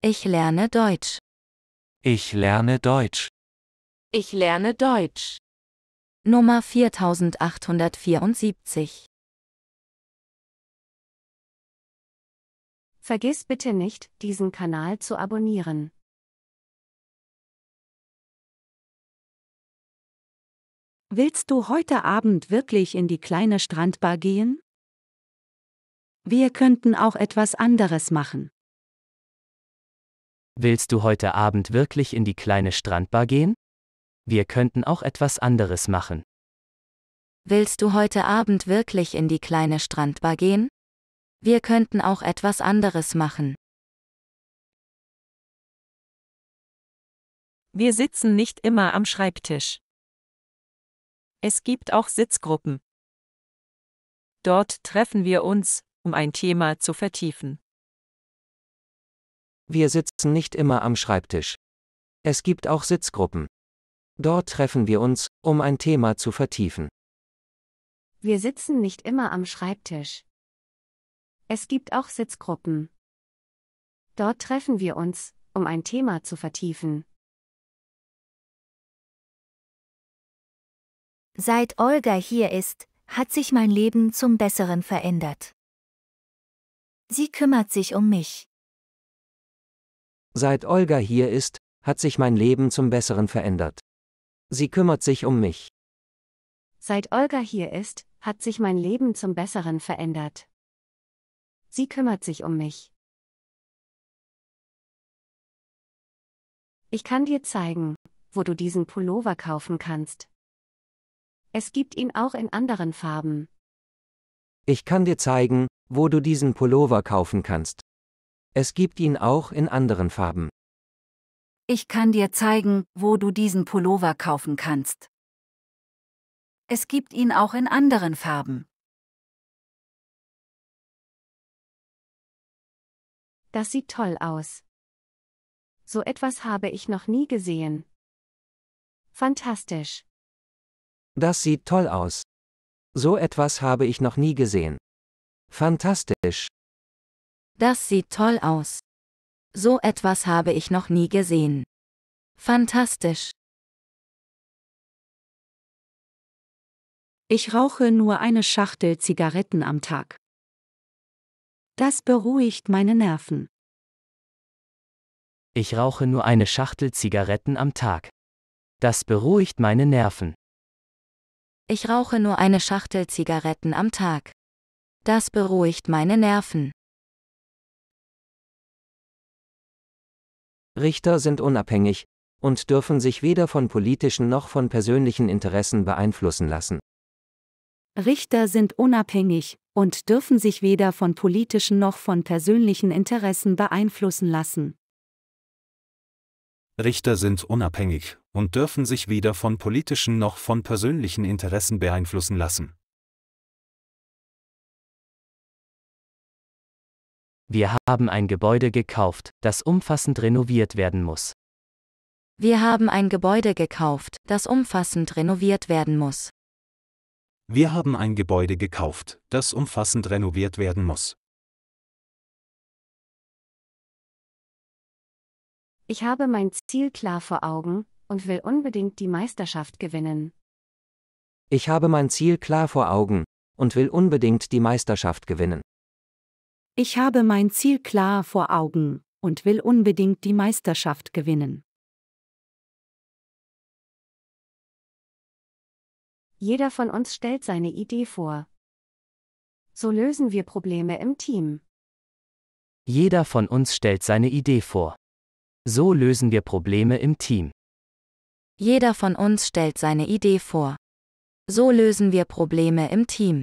Ich lerne Deutsch. Ich lerne Deutsch. Ich lerne Deutsch. Nummer 4874. Vergiss bitte nicht, diesen Kanal zu abonnieren. Willst du heute Abend wirklich in die kleine Strandbar gehen? Wir könnten auch etwas anderes machen. Willst du heute Abend wirklich in die kleine Strandbar gehen? Wir könnten auch etwas anderes machen. Willst du heute Abend wirklich in die kleine Strandbar gehen? Wir könnten auch etwas anderes machen. Wir sitzen nicht immer am Schreibtisch. Es gibt auch Sitzgruppen. Dort treffen wir uns, um ein Thema zu vertiefen. Wir sitzen nicht immer am Schreibtisch. Es gibt auch Sitzgruppen. Dort treffen wir uns, um ein Thema zu vertiefen. Wir sitzen nicht immer am Schreibtisch. Es gibt auch Sitzgruppen. Dort treffen wir uns, um ein Thema zu vertiefen. Seit Olga hier ist, hat sich mein Leben zum Besseren verändert. Sie kümmert sich um mich. Seit Olga hier ist, hat sich mein Leben zum Besseren verändert. Sie kümmert sich um mich. Seit Olga hier ist, hat sich mein Leben zum Besseren verändert. Sie kümmert sich um mich. Ich kann dir zeigen, wo du diesen Pullover kaufen kannst. Es gibt ihn auch in anderen Farben. Ich kann dir zeigen, wo du diesen Pullover kaufen kannst. Es gibt ihn auch in anderen Farben. Ich kann dir zeigen, wo du diesen Pullover kaufen kannst. Es gibt ihn auch in anderen Farben. Das sieht toll aus. So etwas habe ich noch nie gesehen. Fantastisch. Das sieht toll aus. So etwas habe ich noch nie gesehen. Fantastisch. Das sieht toll aus. So etwas habe ich noch nie gesehen. Fantastisch. Ich rauche nur eine Schachtel Zigaretten am Tag. Das beruhigt meine Nerven. Ich rauche nur eine Schachtel Zigaretten am Tag. Das beruhigt meine Nerven. Ich rauche nur eine Schachtel Zigaretten am Tag. Das beruhigt meine Nerven. Richter sind unabhängig und dürfen sich weder von politischen noch von persönlichen Interessen beeinflussen lassen. Richter sind unabhängig und dürfen sich weder von politischen noch von persönlichen Interessen beeinflussen lassen. Richter sind unabhängig und dürfen sich weder von politischen noch von persönlichen Interessen beeinflussen lassen. Wir haben ein Gebäude gekauft, das umfassend renoviert werden muss. Wir haben ein Gebäude gekauft, das umfassend renoviert werden muss. Wir haben ein Gebäude gekauft, das umfassend renoviert werden muss. Ich habe mein Ziel klar vor Augen und will unbedingt die Meisterschaft gewinnen. Ich habe mein Ziel klar vor Augen und will unbedingt die Meisterschaft gewinnen. Ich habe mein Ziel klar vor Augen und will unbedingt die Meisterschaft gewinnen. Jeder von uns stellt seine Idee vor. So lösen wir Probleme im Team. Jeder von uns stellt seine Idee vor. So lösen wir Probleme im Team. Jeder von uns stellt seine Idee vor. So lösen wir Probleme im Team.